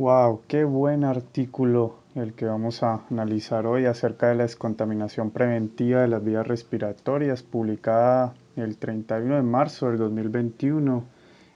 Wow, qué buen artículo el que vamos a analizar hoy acerca de la descontaminación preventiva de las vías respiratorias, publicada el 31 de marzo del 2021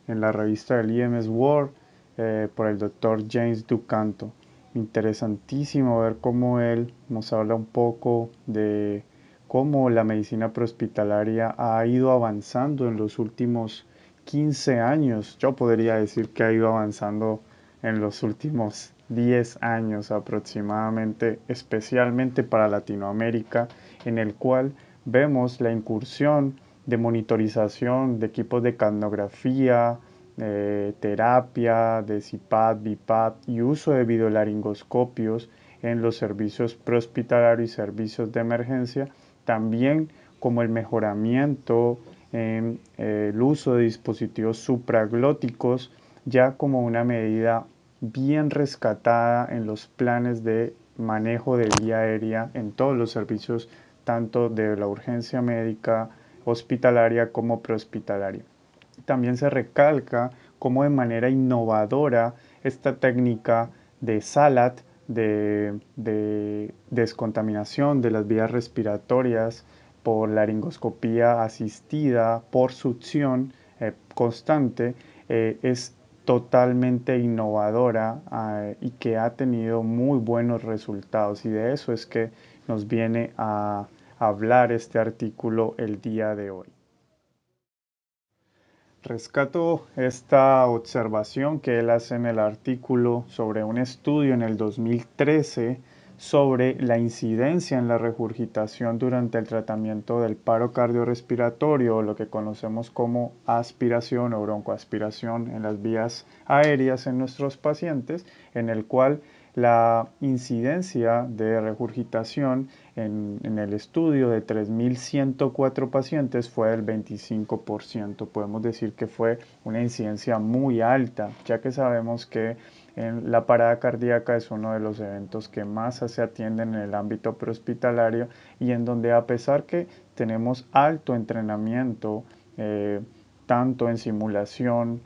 en la revista del IMS World eh, por el doctor James Ducanto. Interesantísimo ver cómo él nos habla un poco de cómo la medicina prehospitalaria ha ido avanzando en los últimos 15 años. Yo podría decir que ha ido avanzando en los últimos 10 años aproximadamente, especialmente para Latinoamérica, en el cual vemos la incursión de monitorización de equipos de carnografía, eh, terapia, de CIPAD, BIPAD y uso de videolaringoscopios en los servicios prehospitalarios y servicios de emergencia, también como el mejoramiento en eh, el uso de dispositivos supraglóticos ya como una medida bien rescatada en los planes de manejo de vía aérea en todos los servicios, tanto de la urgencia médica, hospitalaria como prehospitalaria. También se recalca cómo de manera innovadora esta técnica de SALAT, de, descontaminación de las vías respiratorias por laringoscopía asistida, por succión eh, constante, eh, es totalmente innovadora ah, y que ha tenido muy buenos resultados y de eso es que nos viene a hablar este artículo el día de hoy. Rescato esta observación que él hace en el artículo sobre un estudio en el 2013 sobre la incidencia en la regurgitación durante el tratamiento del paro cardiorrespiratorio, lo que conocemos como aspiración o broncoaspiración en las vías aéreas en nuestros pacientes, en el cual la incidencia de regurgitación en, en el estudio de 3.104 pacientes fue del 25%. Podemos decir que fue una incidencia muy alta, ya que sabemos que la parada cardíaca es uno de los eventos que más se atienden en el ámbito prehospitalario y en donde a pesar que tenemos alto entrenamiento, eh, tanto en simulación,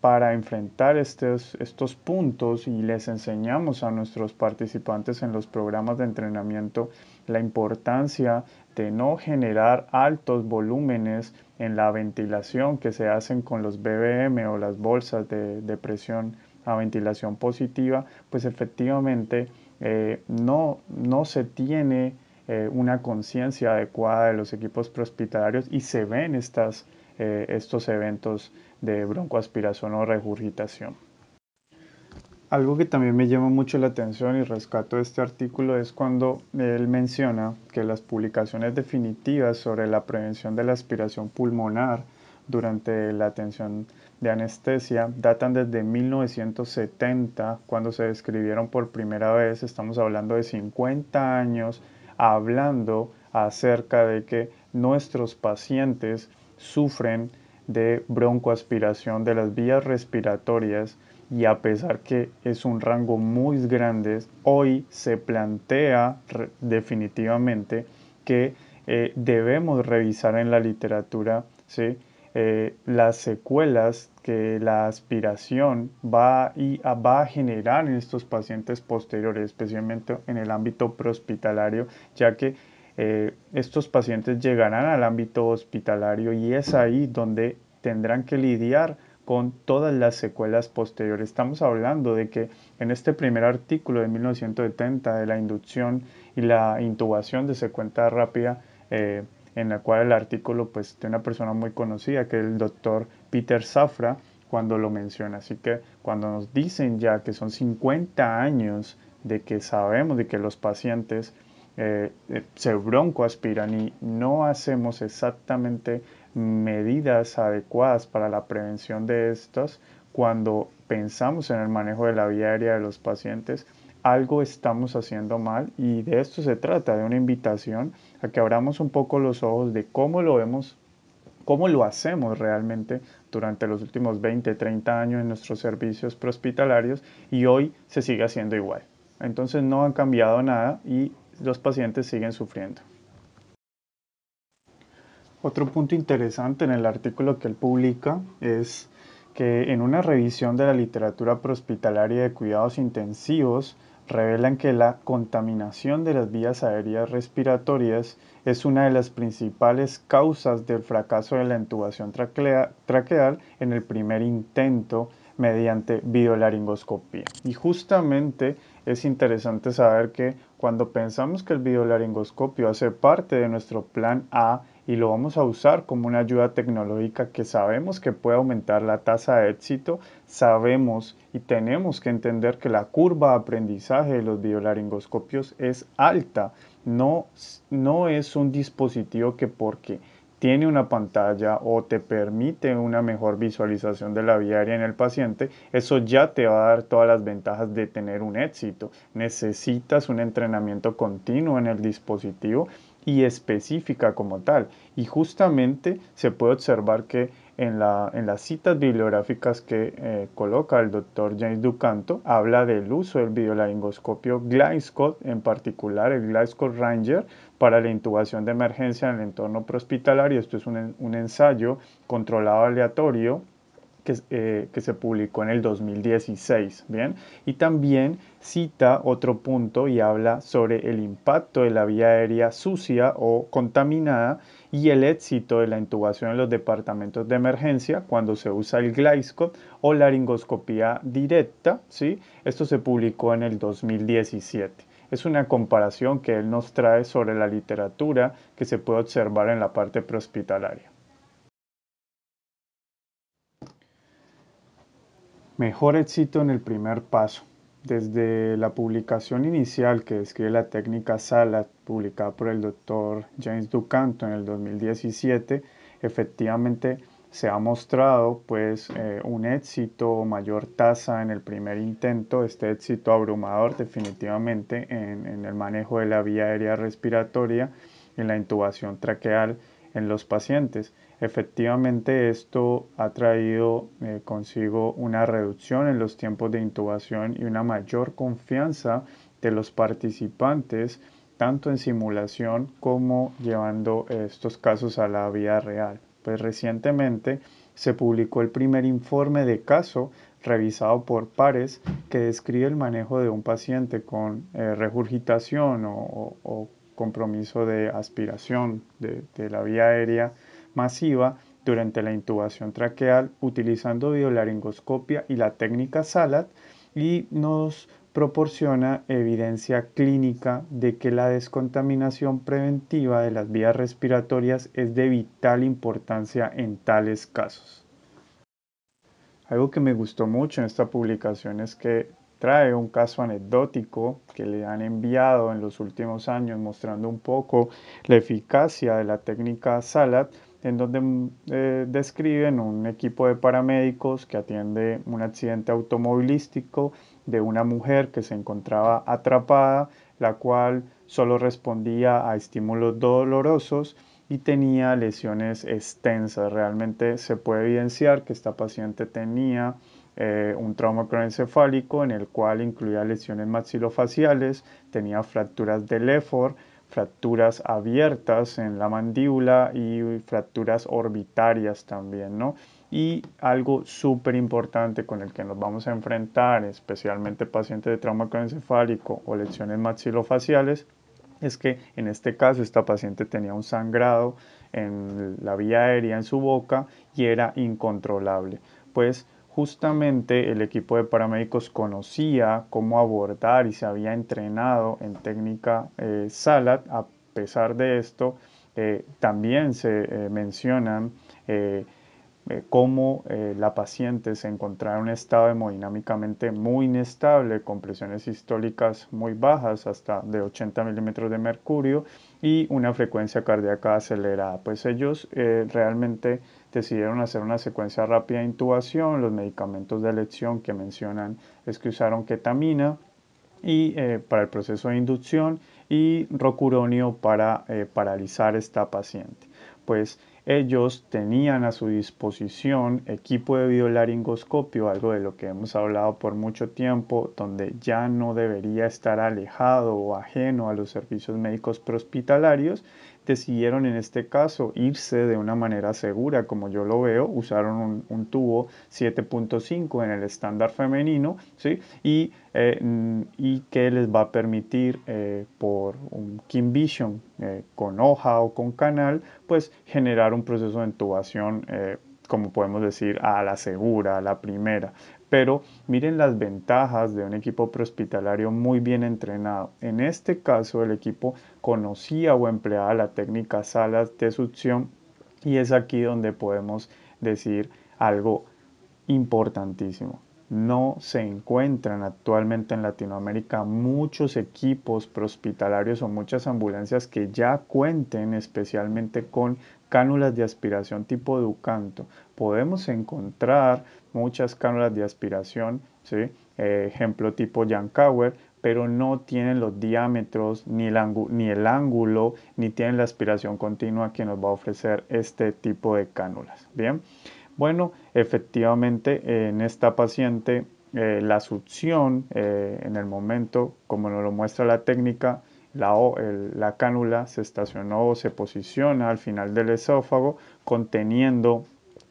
para enfrentar estos, puntos y les enseñamos a nuestros participantes en los programas de entrenamiento la importancia de no generar altos volúmenes en la ventilación que se hacen con los BBM o las bolsas de, de presión a ventilación positiva, pues efectivamente eh, no, no se tiene eh, una conciencia adecuada de los equipos prehospitalarios y se ven estas, eh, estos eventos de broncoaspiración o regurgitación. Algo que también me llama mucho la atención y rescato de este artículo es cuando él menciona que las publicaciones definitivas sobre la prevención de la aspiración pulmonar durante la atención de anestesia datan desde 1970, cuando se describieron por primera vez, estamos hablando de 50 años, hablando acerca de que nuestros pacientes sufren de broncoaspiración de las vías respiratorias y a pesar que es un rango muy grande, hoy se plantea definitivamente que eh, debemos revisar en la literatura ¿sí? Eh, las secuelas que la aspiración va, y va a generar en estos pacientes posteriores, especialmente en el ámbito prehospitalario, ya que eh, estos pacientes llegarán al ámbito hospitalario y es ahí donde tendrán que lidiar con todas las secuelas posteriores. Estamos hablando de que en este primer artículo de 1970 de la inducción y la intubación de secuencia rápida, eh, en la cual el artículo pues, de una persona muy conocida, que es el doctor Peter Safra, cuando lo menciona. Así que cuando nos dicen ya que son 50 años de que sabemos de que los pacientes eh, eh, se broncoaspiran y no hacemos exactamente medidas adecuadas para la prevención de estos, cuando pensamos en el manejo de la vía aérea de los pacientes, algo estamos haciendo mal y de esto se trata, de una invitación a que abramos un poco los ojos de cómo lo vemos, cómo lo hacemos realmente durante los últimos 20, 30 años en nuestros servicios prehospitalarios y hoy se sigue haciendo igual. Entonces no han cambiado nada y los pacientes siguen sufriendo. Otro punto interesante en el artículo que él publica es que en una revisión de la literatura prehospitalaria de cuidados intensivos, revelan que la contaminación de las vías aéreas respiratorias es una de las principales causas del fracaso de la intubación traqueal en el primer intento mediante videolaringoscopía. Y justamente es interesante saber que cuando pensamos que el videolaringoscopio hace parte de nuestro plan A y lo vamos a usar como una ayuda tecnológica que sabemos que puede aumentar la tasa de éxito, sabemos y tenemos que entender que la curva de aprendizaje de los biolaringoscopios es alta, no, no es un dispositivo que porque tiene una pantalla o te permite una mejor visualización de la vía aérea en el paciente, eso ya te va a dar todas las ventajas de tener un éxito. Necesitas un entrenamiento continuo en el dispositivo y específica como tal. Y justamente se puede observar que en, las citas bibliográficas que eh, coloca el doctor James Ducanto, habla del uso del videolaringoscopio Glyscott, en particular el Glyscott Ranger, para la intubación de emergencia en el entorno prehospitalario. Esto es un, un ensayo controlado aleatorio eh, que, se publicó en el 2016, ¿bien? Y también cita otro punto y habla sobre el impacto de la vía aérea sucia o contaminada y el éxito de la intubación en los departamentos de emergencia cuando se usa el Gliscop o laringoscopía directa, ¿sí? Esto se publicó en el 2017 es una comparación que él nos trae sobre la literatura que se puede observar en la parte prehospitalaria. Mejor éxito en el primer paso. Desde la publicación inicial que describe la técnica SALA, publicada por el doctor James Ducanto en el 2017, efectivamente se ha mostrado pues eh, un éxito o mayor tasa en el primer intento, este éxito abrumador definitivamente en, en el manejo de la vía aérea respiratoria, en la intubación traqueal en los pacientes. Efectivamente, esto ha traído eh, consigo una reducción en los tiempos de intubación y una mayor confianza de los participantes, tanto en simulación como llevando eh, estos casos a la vida real. Pues recientemente se publicó el primer informe de caso revisado por pares que describe el manejo de un paciente con eh, regurgitación o compromiso de aspiración de, la vía aérea masiva durante la intubación traqueal utilizando biolaringoscopia y la técnica SALAT y nos proporciona evidencia clínica de que la descontaminación preventiva de las vías respiratorias es de vital importancia en tales casos. Algo que me gustó mucho en esta publicación es que trae un caso anecdótico que le han enviado en los últimos años mostrando un poco la eficacia de la técnica SALAT en donde eh, describen un equipo de paramédicos que atiende un accidente automovilístico de una mujer que se encontraba atrapada, la cual solo respondía a estímulos dolorosos y tenía lesiones extensas. Realmente se puede evidenciar que esta paciente tenía eh, un trauma cronoencefálico en el cual incluía lesiones maxilofaciales, tenía fracturas de Lefort, fracturas abiertas en la mandíbula y fracturas orbitarias también, ¿no? Y algo súper importante con el que nos vamos a enfrentar, especialmente pacientes de trauma cronoencefálico o lesiones maxilofaciales, es que en este caso esta paciente tenía un sangrado en la vía aérea en su boca y era incontrolable. Pues Justamente el equipo de paramédicos conocía cómo abordar y se había entrenado en técnica eh, SALAT. A pesar de esto, eh, también se eh, mencionan cómo la paciente se encontraba en un estado hemodinámicamente muy inestable, con presiones sistólicas muy bajas, hasta de 80 milímetros de mercurio, y una frecuencia cardíaca acelerada. Pues ellos realmente decidieron hacer una secuencia rápida de intubación. Los medicamentos de elección que mencionan es que usaron ketamina y, eh, para el proceso de inducción y rocuronio para eh, paralizar esta paciente. Pues ellos tenían a su disposición equipo de biolaringoscopio, algo de lo que hemos hablado por mucho tiempo, donde ya no debería estar alejado o ajeno a los servicios médicos prehospitalarios decidieron en este caso irse de una manera segura, como yo lo veo, usaron un, tubo 7.5 en el estándar femenino, ¿sí? Y, eh, mm, que les va a permitir eh, por un Kim Vision eh, con hoja o con canal, pues generar un proceso de intubación, como podemos decir, a la segura, a la primera. Pero miren las ventajas de un equipo prehospitalario muy bien entrenado. En este caso, el equipo conocía o empleaba la técnica salas de succión y es aquí donde podemos decir algo importantísimo. No se encuentran actualmente en Latinoamérica muchos equipos prehospitalarios o muchas ambulancias que ya cuenten especialmente con cánulas de aspiración tipo Ducanto. Podemos encontrar muchas cánulas de aspiración, ¿sí? ejemplo tipo Jankauer, pero no tienen los diámetros, ni el, ángulo, ni tienen la aspiración continua que nos va a ofrecer este tipo de cánulas. Bien, bueno, efectivamente en esta paciente eh, la succión eh, en el momento, como nos lo muestra la técnica, la, cánula se estacionó o se posiciona al final del esófago conteniendo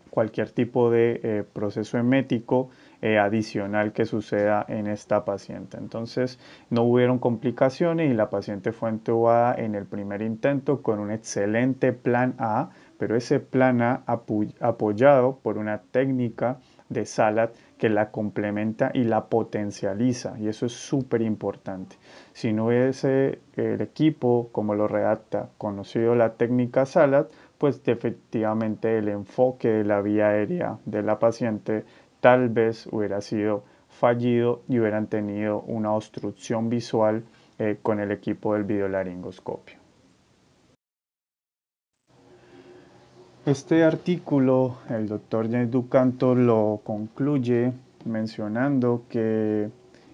cualquier tipo de eh, proceso emético eh, adicional que suceda en esta paciente. Entonces no hubieron complicaciones y la paciente fue entubada en el primer intento con un excelente plan A, pero ese plan A apoyado por una técnica de Salat que la complementa y la potencializa. Y eso es súper importante. Si no hubiese el equipo, como lo redacta, conocido la técnica Salat, pues efectivamente el enfoque de la vía aérea de la paciente tal vez hubiera sido fallido y hubieran tenido una obstrucción visual eh, con el equipo del videolaringoscopio. Este artículo, el doctor James Ducanto lo concluye mencionando que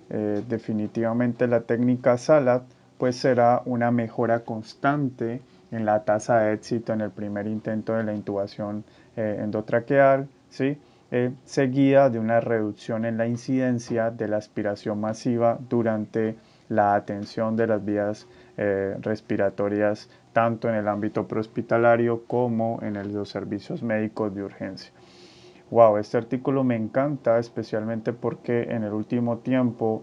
eh, definitivamente la técnica SALA pues será una mejora constante en la tasa de éxito en el primer intento de la intubación eh, endotraqueal, ¿sí? Eh, seguida de una reducción en la incidencia de la aspiración masiva durante la atención de las vías eh, respiratorias tanto en el ámbito prehospitalario como en el de los servicios médicos de urgencia. Wow, este artículo me encanta especialmente porque en el último tiempo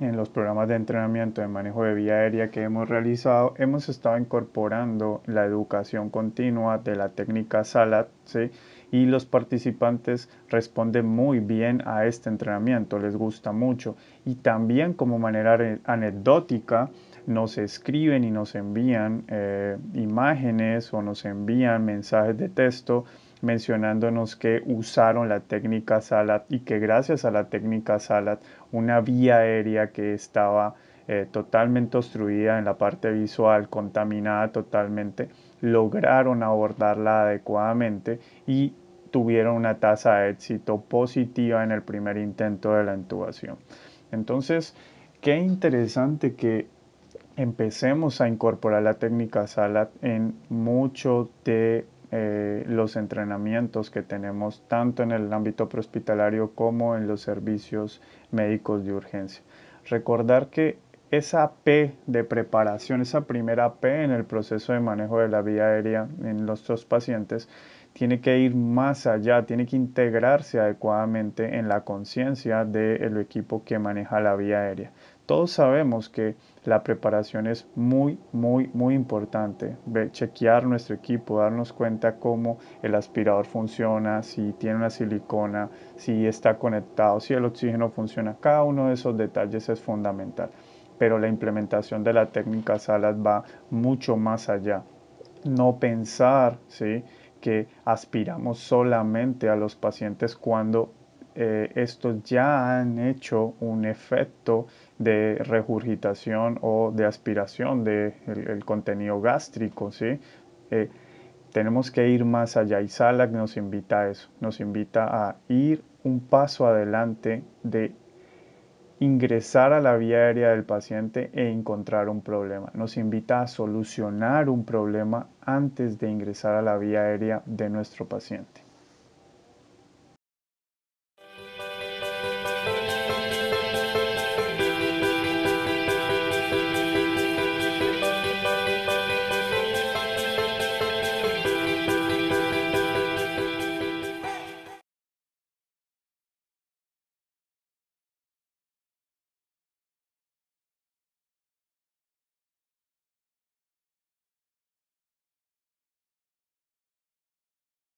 en los programas de entrenamiento de manejo de vía aérea que hemos realizado, hemos estado incorporando la educación continua de la técnica SALAT, ¿sí? y los participantes responden muy bien a este entrenamiento, les gusta mucho. Y también como manera anecdótica nos escriben y nos envían eh, imágenes o nos envían mensajes de texto mencionándonos que usaron la técnica SALAT y que gracias a la técnica SALAT una vía aérea que estaba eh, totalmente obstruida en la parte visual, contaminada totalmente, lograron abordarla adecuadamente y tuvieron una tasa de éxito positiva en el primer intento de la intubación. Entonces, qué interesante que empecemos a incorporar la técnica SALAT en muchos de eh, los entrenamientos que tenemos tanto en el ámbito prehospitalario como en los servicios médicos de urgencia. Recordar que esa P de preparación, esa primera P en el proceso de manejo de la vía aérea en nuestros pacientes, tiene que ir más allá, tiene que integrarse adecuadamente en la conciencia del equipo que maneja la vía aérea. Todos sabemos que la preparación es muy, muy, muy importante. Chequear nuestro equipo, darnos cuenta cómo el aspirador funciona, si tiene una silicona, si está conectado, si el oxígeno funciona. Cada uno de esos detalles es fundamental. Pero la implementación de la técnica Salas va mucho más allá. No pensar, ¿sí? que aspiramos solamente a los pacientes cuando eh, estos ya han hecho un efecto de regurgitación o de aspiración del de el contenido gástrico, ¿sí? Eh, tenemos que ir más allá y Salac nos invita a eso, nos invita a ir un paso adelante de ingresar a la vía aérea del paciente e encontrar un problema. Nos invita a solucionar un problema antes de ingresar a la vía aérea de nuestro paciente.